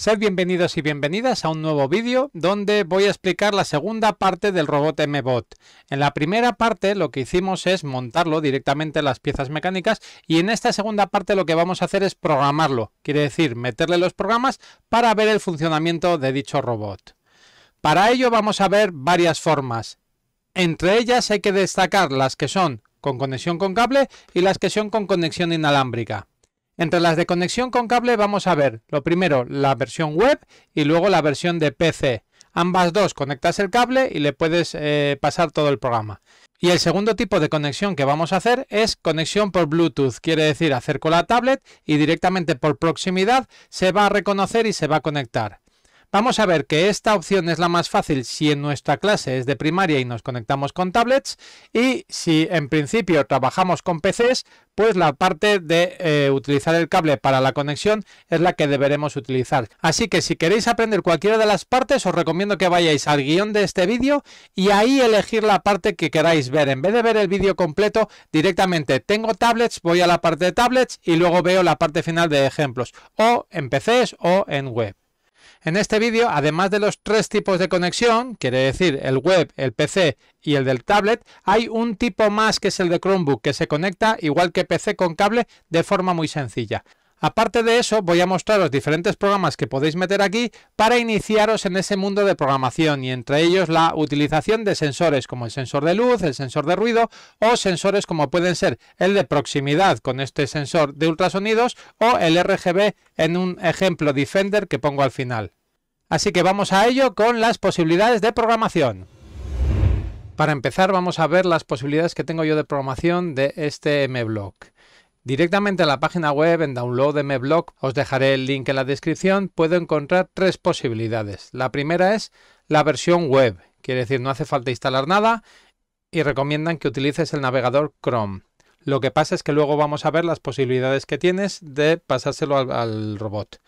Sed bienvenidos y bienvenidas a un nuevo vídeo donde voy a explicar la segunda parte del robot MBot. En la primera parte lo que hicimos es montarlo directamente las piezas mecánicas y en esta segunda parte lo que vamos a hacer es programarlo, quiere decir meterle los programas para ver el funcionamiento de dicho robot. Para ello vamos a ver varias formas. Entre ellas hay que destacar las que son con conexión con cable y las que son con conexión inalámbrica. Entre las de conexión con cable vamos a ver lo primero la versión web y luego la versión de PC. Ambas dos conectas el cable y le puedes eh, pasar todo el programa. Y el segundo tipo de conexión que vamos a hacer es conexión por Bluetooth, quiere decir acerco la tablet y directamente por proximidad se va a reconocer y se va a conectar. Vamos a ver que esta opción es la más fácil si en nuestra clase es de primaria y nos conectamos con tablets y si en principio trabajamos con PCs, pues la parte de eh, utilizar el cable para la conexión es la que deberemos utilizar. Así que si queréis aprender cualquiera de las partes, os recomiendo que vayáis al guión de este vídeo y ahí elegir la parte que queráis ver. En vez de ver el vídeo completo, directamente tengo tablets, voy a la parte de tablets y luego veo la parte final de ejemplos, o en PCs o en web. En este vídeo, además de los tres tipos de conexión, quiere decir el web, el PC y el del tablet, hay un tipo más que es el de Chromebook que se conecta igual que PC con cable de forma muy sencilla. Aparte de eso, voy a mostraros diferentes programas que podéis meter aquí para iniciaros en ese mundo de programación y entre ellos la utilización de sensores como el sensor de luz, el sensor de ruido o sensores como pueden ser el de proximidad con este sensor de ultrasonidos o el RGB en un ejemplo Defender que pongo al final. Así que vamos a ello con las posibilidades de programación. Para empezar vamos a ver las posibilidades que tengo yo de programación de este M-Block. Directamente a la página web en Download os dejaré el link en la descripción, puedo encontrar tres posibilidades. La primera es la versión web, quiere decir no hace falta instalar nada y recomiendan que utilices el navegador Chrome. Lo que pasa es que luego vamos a ver las posibilidades que tienes de pasárselo al, al robot.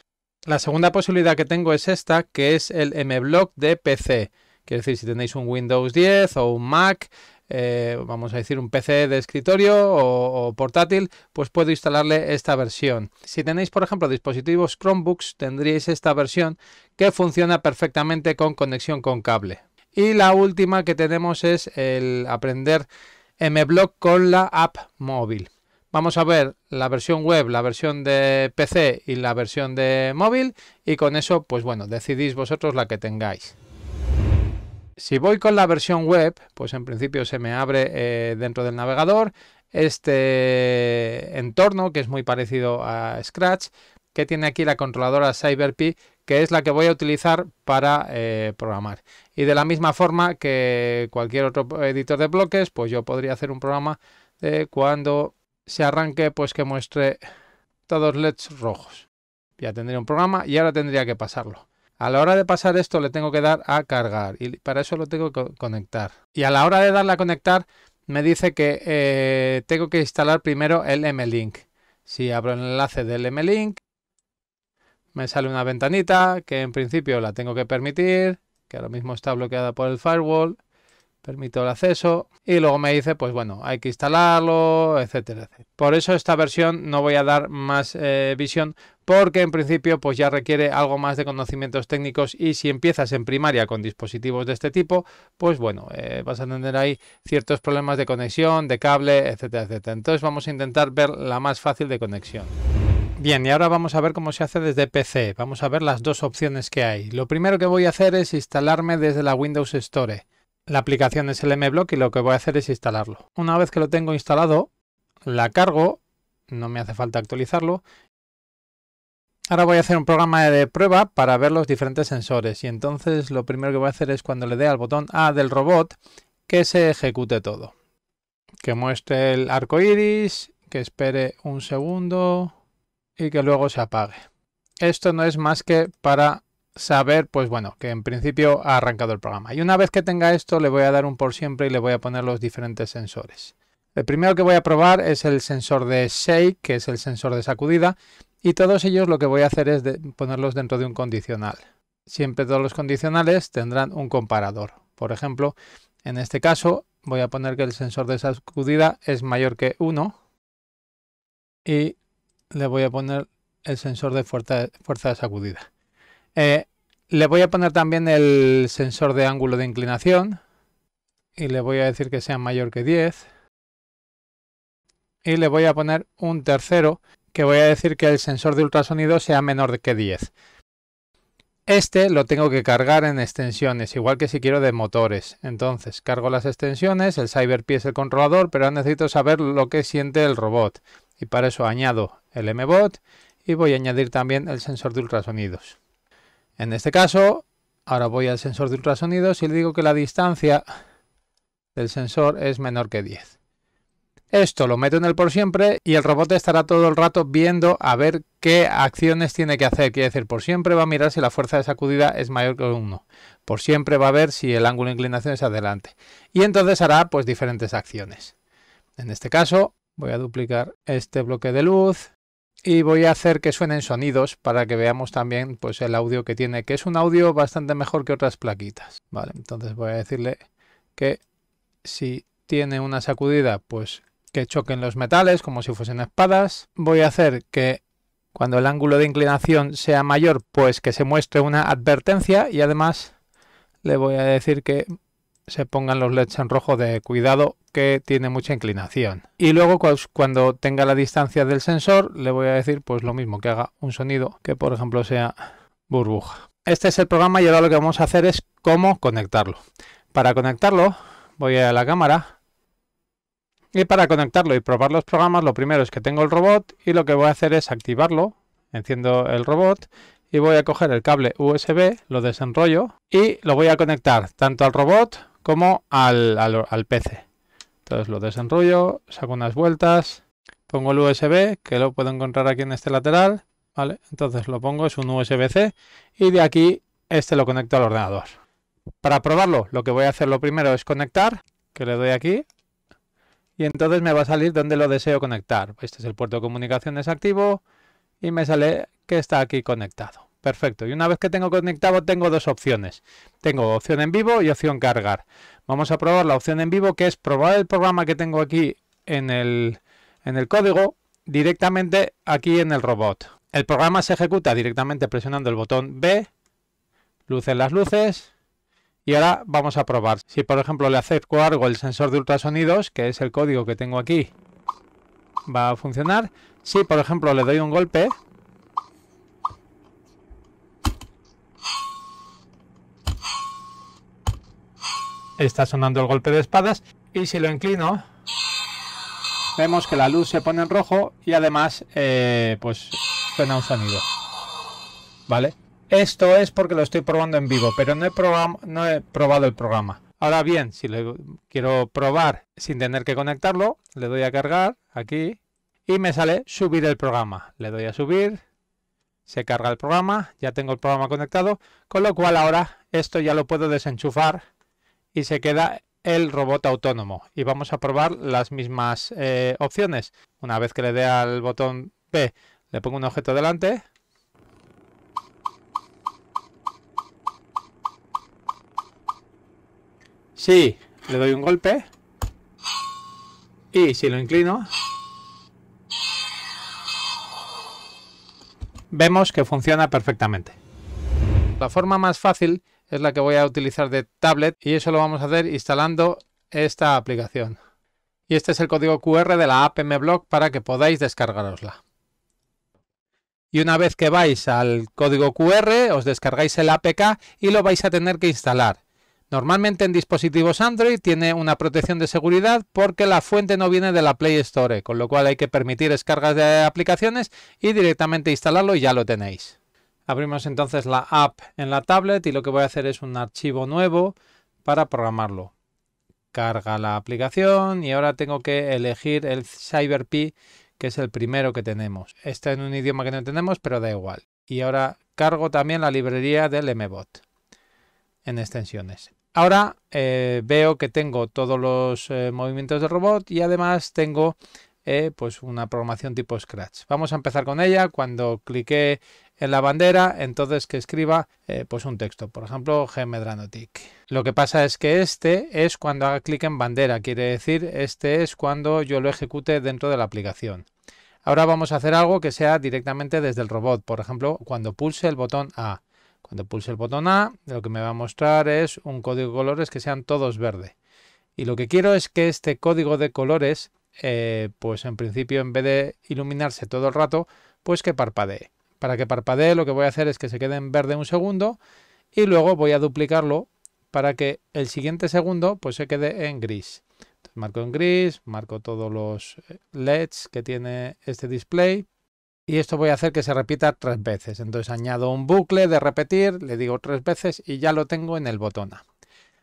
La segunda posibilidad que tengo es esta, que es el mBlock de PC. Quiere decir, si tenéis un Windows 10 o un Mac, eh, vamos a decir, un PC de escritorio o, portátil, pues puedo instalarle esta versión. Si tenéis, por ejemplo, dispositivos Chromebooks, tendríais esta versión que funciona perfectamente con conexión con cable. Y la última que tenemos es el aprender MBlock con la app móvil. Vamos a ver la versión web, la versión de PC y la versión de móvil y con eso, pues bueno, decidís vosotros la que tengáis. Si voy con la versión web, pues en principio se me abre eh, dentro del navegador este entorno que es muy parecido a Scratch, que tiene aquí la controladora CyberPi, que es la que voy a utilizar para eh, programar. Y de la misma forma que cualquier otro editor de bloques, pues yo podría hacer un programa de cuando se arranque, pues que muestre todos los LEDs rojos. Ya tendría un programa y ahora tendría que pasarlo. A la hora de pasar esto le tengo que dar a cargar y para eso lo tengo que conectar. Y a la hora de darle a conectar me dice que eh, tengo que instalar primero el mlink. Si abro el enlace del mlink me sale una ventanita que en principio la tengo que permitir, que ahora mismo está bloqueada por el firewall permito el acceso y luego me dice pues bueno hay que instalarlo etcétera, etcétera. por eso esta versión no voy a dar más eh, visión porque en principio pues ya requiere algo más de conocimientos técnicos y si empiezas en primaria con dispositivos de este tipo pues bueno eh, vas a tener ahí ciertos problemas de conexión de cable etcétera etcétera entonces vamos a intentar ver la más fácil de conexión Bien, y ahora vamos a ver cómo se hace desde PC. Vamos a ver las dos opciones que hay. Lo primero que voy a hacer es instalarme desde la Windows Store la aplicación es el mblock y lo que voy a hacer es instalarlo. Una vez que lo tengo instalado, la cargo, no me hace falta actualizarlo. Ahora voy a hacer un programa de prueba para ver los diferentes sensores y entonces lo primero que voy a hacer es cuando le dé al botón A del robot que se ejecute todo. Que muestre el arco iris, que espere un segundo y que luego se apague. Esto no es más que para saber, pues bueno, que en principio ha arrancado el programa. Y una vez que tenga esto, le voy a dar un por siempre y le voy a poner los diferentes sensores. El primero que voy a probar es el sensor de shake, que es el sensor de sacudida, y todos ellos lo que voy a hacer es ponerlos dentro de un condicional. Siempre todos los condicionales tendrán un comparador. Por ejemplo, en este caso voy a poner que el sensor de sacudida es mayor que 1 y le voy a poner el sensor de fuerza de sacudida. Eh, le voy a poner también el sensor de ángulo de inclinación y le voy a decir que sea mayor que 10. Y le voy a poner un tercero que voy a decir que el sensor de ultrasonido sea menor que 10. Este lo tengo que cargar en extensiones, igual que si quiero de motores. Entonces, cargo las extensiones, el CyberPie es el controlador, pero necesito saber lo que siente el robot. Y para eso añado el MBot y voy a añadir también el sensor de ultrasonidos. En este caso, ahora voy al sensor de ultrasonidos y le digo que la distancia del sensor es menor que 10. Esto lo meto en el por siempre y el robot estará todo el rato viendo a ver qué acciones tiene que hacer. Quiere decir, por siempre va a mirar si la fuerza de sacudida es mayor que 1. Por siempre va a ver si el ángulo de inclinación es adelante. Y entonces hará pues diferentes acciones. En este caso voy a duplicar este bloque de luz y voy a hacer que suenen sonidos para que veamos también pues el audio que tiene, que es un audio bastante mejor que otras plaquitas. Vale, entonces voy a decirle que si tiene una sacudida, pues que choquen los metales como si fuesen espadas. Voy a hacer que cuando el ángulo de inclinación sea mayor, pues que se muestre una advertencia y además le voy a decir que se pongan los LEDs en rojo de cuidado que tiene mucha inclinación. Y luego cuando tenga la distancia del sensor le voy a decir pues lo mismo, que haga un sonido que por ejemplo sea burbuja. Este es el programa y ahora lo que vamos a hacer es cómo conectarlo. Para conectarlo voy a la cámara y para conectarlo y probar los programas lo primero es que tengo el robot y lo que voy a hacer es activarlo. Enciendo el robot y voy a coger el cable USB, lo desenrollo y lo voy a conectar tanto al robot como al, PC. Entonces lo desenrollo, saco unas vueltas, pongo el USB, que lo puedo encontrar aquí en este lateral, ¿vale? Entonces lo pongo, es un USB-C, y de aquí este lo conecto al ordenador. Para probarlo, lo que voy a hacer lo primero es conectar, que le doy aquí, y entonces me va a salir donde lo deseo conectar. Este es el puerto de comunicaciones activo, y me sale que está aquí conectado. Perfecto. Y una vez que tengo conectado, tengo dos opciones. Tengo opción en vivo y opción cargar. Vamos a probar la opción en vivo, que es probar el programa que tengo aquí en el, código directamente aquí en el robot. El programa se ejecuta directamente presionando el botón B, lucen las luces y ahora vamos a probar. Si por ejemplo le acerco algo el sensor de ultrasonidos, que es el código que tengo aquí, va a funcionar. Si por ejemplo le doy un golpe, Está sonando el golpe de espadas y si lo inclino vemos que la luz se pone en rojo y además eh, pues suena un sonido. ¿Vale? Esto es porque lo estoy probando en vivo, pero no he, no he probado el programa. Ahora bien, si lo quiero probar sin tener que conectarlo, le doy a cargar aquí y me sale subir el programa. Le doy a subir, se carga el programa, ya tengo el programa conectado, con lo cual ahora esto ya lo puedo desenchufar y se queda el robot autónomo. Y vamos a probar las mismas eh, opciones. Una vez que le dé al botón B, le pongo un objeto delante. Si le doy un golpe y si lo inclino, vemos que funciona perfectamente. La forma más fácil es la que voy a utilizar de tablet y eso lo vamos a hacer instalando esta aplicación. Y este es el código QR de la Mblock para que podáis descargarosla. Y una vez que vais al código QR, os descargáis el APK y lo vais a tener que instalar. Normalmente en dispositivos Android tiene una protección de seguridad porque la fuente no viene de la Play Store, con lo cual hay que permitir descargas de aplicaciones y directamente instalarlo y ya lo tenéis. Abrimos entonces la app en la tablet y lo que voy a hacer es un archivo nuevo para programarlo. Carga la aplicación y ahora tengo que elegir el CyberP, que es el primero que tenemos. Está en un idioma que no tenemos, pero da igual. Y ahora cargo también la librería del mbot en extensiones. Ahora eh, veo que tengo todos los eh, movimientos de robot y además tengo eh, pues una programación tipo Scratch. Vamos a empezar con ella. Cuando cliqué en la bandera, entonces que escriba eh, pues un texto, por ejemplo, gmedranotic. Lo que pasa es que este es cuando haga clic en bandera, quiere decir este es cuando yo lo ejecute dentro de la aplicación. Ahora vamos a hacer algo que sea directamente desde el robot, por ejemplo, cuando pulse el botón A. Cuando pulse el botón A, lo que me va a mostrar es un código de colores que sean todos verde. Y lo que quiero es que este código de colores, eh, pues en principio en vez de iluminarse todo el rato, pues que parpadee. Para que parpadee lo que voy a hacer es que se quede en verde un segundo y luego voy a duplicarlo para que el siguiente segundo pues se quede en gris. marco en gris, marco todos los eh, LEDs que tiene este display y esto voy a hacer que se repita tres veces. Entonces añado un bucle de repetir, le digo tres veces y ya lo tengo en el botón A.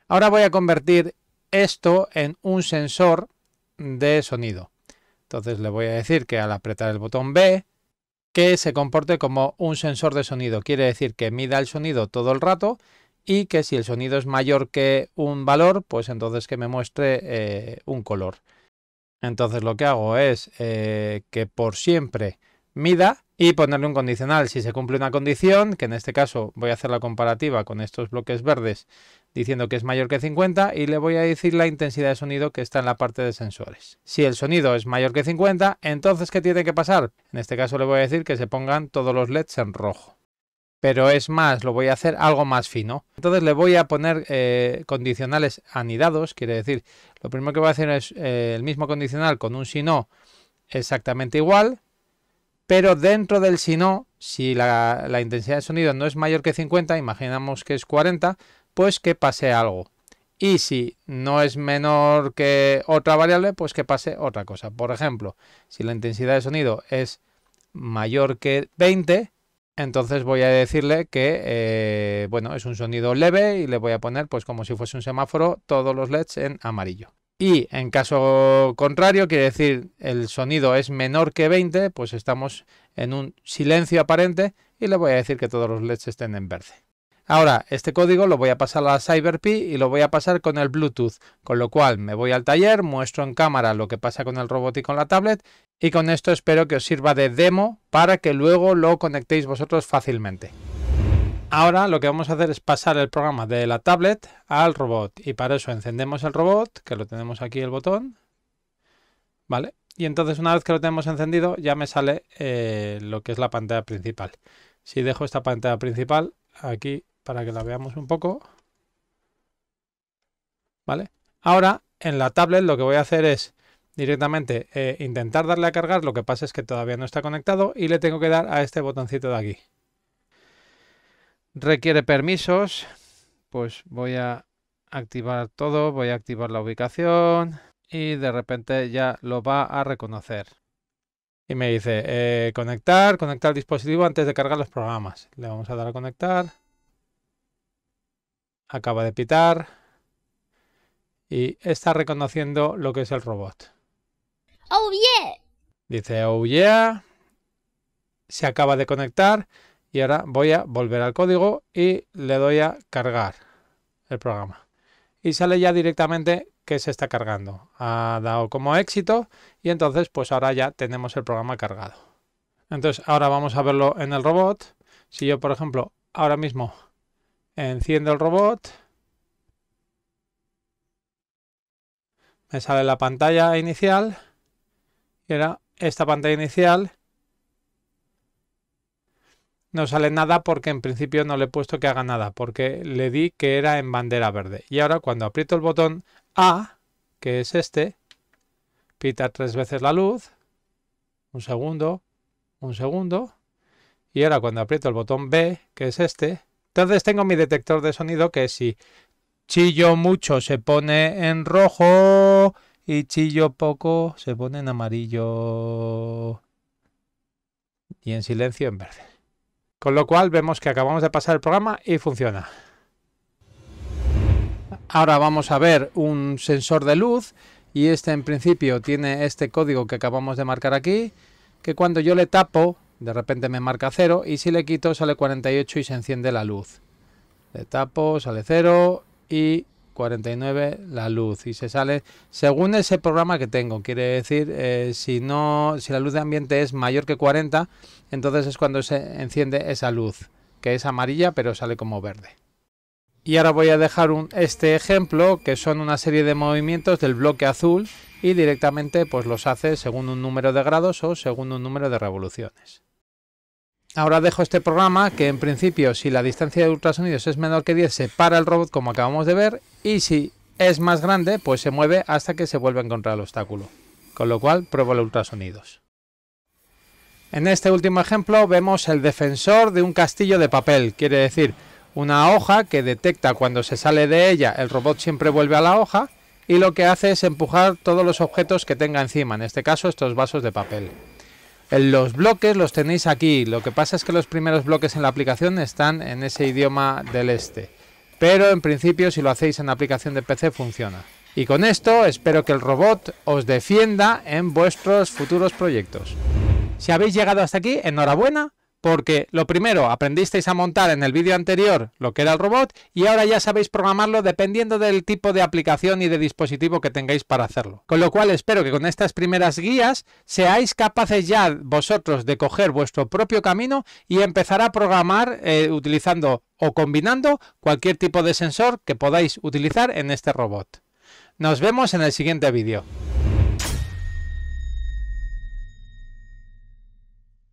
Ahora voy a convertir esto en un sensor de sonido. Entonces le voy a decir que al apretar el botón B que se comporte como un sensor de sonido. Quiere decir que mida el sonido todo el rato y que si el sonido es mayor que un valor, pues entonces que me muestre eh, un color. Entonces lo que hago es eh, que por siempre mida y ponerle un condicional. Si se cumple una condición, que en este caso voy a hacer la comparativa con estos bloques verdes diciendo que es mayor que 50 y le voy a decir la intensidad de sonido que está en la parte de sensores. Si el sonido es mayor que 50, entonces ¿qué tiene que pasar? En este caso le voy a decir que se pongan todos los LEDs en rojo. Pero es más, lo voy a hacer algo más fino. Entonces le voy a poner eh, condicionales anidados, quiere decir, lo primero que voy a hacer es eh, el mismo condicional con un si no exactamente igual, pero dentro del si no, si la, intensidad de sonido no es mayor que 50, imaginamos que es 40, pues que pase algo. Y si no es menor que otra variable, pues que pase otra cosa. Por ejemplo, si la intensidad de sonido es mayor que 20, entonces voy a decirle que, eh, bueno, es un sonido leve y le voy a poner, pues como si fuese un semáforo, todos los LEDs en amarillo. Y en caso contrario, quiere decir el sonido es menor que 20, pues estamos en un silencio aparente y le voy a decir que todos los LEDs estén en verde. Ahora, este código lo voy a pasar a la CyberPi y lo voy a pasar con el Bluetooth, con lo cual me voy al taller, muestro en cámara lo que pasa con el robot y con la tablet y con esto espero que os sirva de demo para que luego lo conectéis vosotros fácilmente. Ahora lo que vamos a hacer es pasar el programa de la tablet al robot y para eso encendemos el robot, que lo tenemos aquí el botón, ¿vale? Y entonces una vez que lo tenemos encendido ya me sale eh, lo que es la pantalla principal. Si dejo esta pantalla principal aquí para que la veamos un poco, ¿vale? Ahora en la tablet lo que voy a hacer es directamente eh, intentar darle a cargar, lo que pasa es que todavía no está conectado y le tengo que dar a este botoncito de aquí requiere permisos, pues voy a activar todo, voy a activar la ubicación y de repente ya lo va a reconocer. Y me dice, eh, conectar, conectar el dispositivo antes de cargar los programas. Le vamos a dar a conectar. Acaba de pitar. Y está reconociendo lo que es el robot. ¡Oh, yeah! Dice, oh, yeah. Se acaba de conectar y ahora voy a volver al código y le doy a cargar el programa. Y sale ya directamente que se está cargando. Ha dado como éxito y entonces pues ahora ya tenemos el programa cargado. Entonces ahora vamos a verlo en el robot. Si yo por ejemplo ahora mismo enciendo el robot, me sale la pantalla inicial y ahora esta pantalla inicial no sale nada porque en principio no le he puesto que haga nada, porque le di que era en bandera verde. Y ahora cuando aprieto el botón A, que es este, pita tres veces la luz, un segundo, un segundo, y ahora cuando aprieto el botón B, que es este, entonces tengo mi detector de sonido que si chillo mucho se pone en rojo y chillo poco se pone en amarillo y en silencio en verde. Con lo cual vemos que acabamos de pasar el programa y funciona. Ahora vamos a ver un sensor de luz y este en principio tiene este código que acabamos de marcar aquí, que cuando yo le tapo de repente me marca 0 y si le quito sale 48 y se enciende la luz. Le tapo, sale 0 y 49 la luz y se sale según ese programa que tengo. Quiere decir, eh, si, no, si la luz de ambiente es mayor que 40, entonces es cuando se enciende esa luz, que es amarilla pero sale como verde. Y ahora voy a dejar este ejemplo, que son una serie de movimientos del bloque azul y directamente pues los hace según un número de grados o según un número de revoluciones. Ahora dejo este programa que en principio si la distancia de ultrasonidos es menor que 10 se para el robot como acabamos de ver y si es más grande, pues se mueve hasta que se vuelve a encontrar el obstáculo. Con lo cual, prueba los ultrasonidos. En este último ejemplo vemos el defensor de un castillo de papel, quiere decir, una hoja que detecta cuando se sale de ella, el robot siempre vuelve a la hoja y lo que hace es empujar todos los objetos que tenga encima, en este caso estos vasos de papel. Los bloques los tenéis aquí, lo que pasa es que los primeros bloques en la aplicación están en ese idioma del este pero en principio si lo hacéis en aplicación de PC funciona. Y con esto espero que el robot os defienda en vuestros futuros proyectos. Si habéis llegado hasta aquí, enhorabuena porque lo primero, aprendisteis a montar en el vídeo anterior lo que era el robot y ahora ya sabéis programarlo dependiendo del tipo de aplicación y de dispositivo que tengáis para hacerlo. Con lo cual espero que con estas primeras guías seáis capaces ya vosotros de coger vuestro propio camino y empezar a programar eh, utilizando o combinando cualquier tipo de sensor que podáis utilizar en este robot. Nos vemos en el siguiente vídeo.